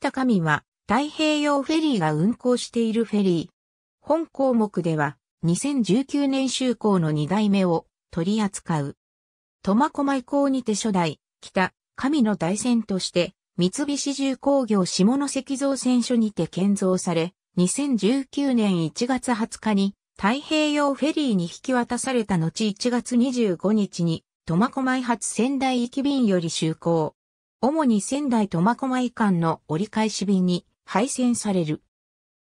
北上は太平洋フェリーが運航しているフェリー。本項目では2019年就航の2代目を取り扱う。苫小牧港にて初代、北、神の大船として、三菱重工業下関造船所にて建造され、2019年1月20日に太平洋フェリーに引き渡された後1月25日に苫小牧発仙台行き便より就航。主に仙台苫小牧間の折り返し便に配線される。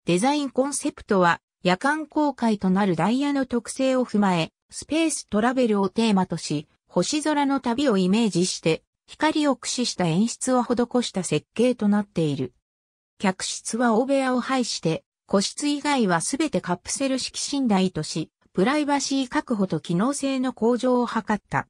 デザインコンセプトは夜間公開となるダイヤの特性を踏まえ、スペーストラベルをテーマとし、星空の旅をイメージして、光を駆使した演出を施した設計となっている。客室は大部屋を配して、個室以外はすべてカプセル式寝台とし、プライバシー確保と機能性の向上を図った。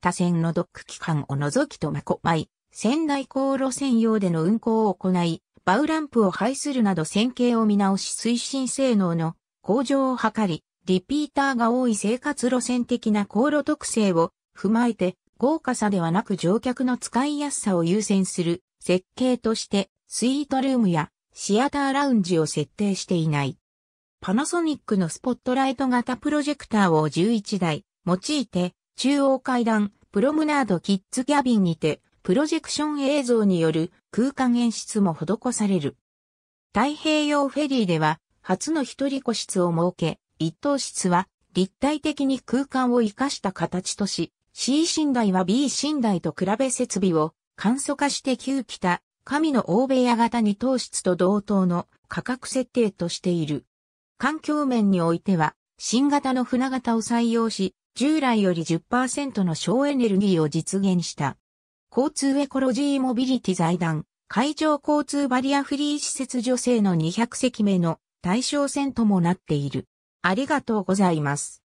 多線のドック機関を除きとまこまい、仙台航路線用での運行を行い、バウランプを排するなど線形を見直し推進性能の向上を図り、リピーターが多い生活路線的な航路特性を踏まえて、豪華さではなく乗客の使いやすさを優先する設計として、スイートルームやシアターラウンジを設定していない。パナソニックのスポットライト型プロジェクターを11台用いて、中央階段、プロムナードキッズキャビンにてプロジェクション映像による空間演出も施される。太平洋フェリーでは初の一人個室を設け、一等室は立体的に空間を活かした形とし、C 寝台は B 寝台と比べ設備を簡素化して旧北、神の欧米屋型に等室と同等の価格設定としている。環境面においては、新型の船型を採用し、従来より10%の省エネルギーを実現した。交通エコロジーモビリティ財団、海上交通バリアフリー施設女性の200席目の対象線ともなっている。ありがとうございます。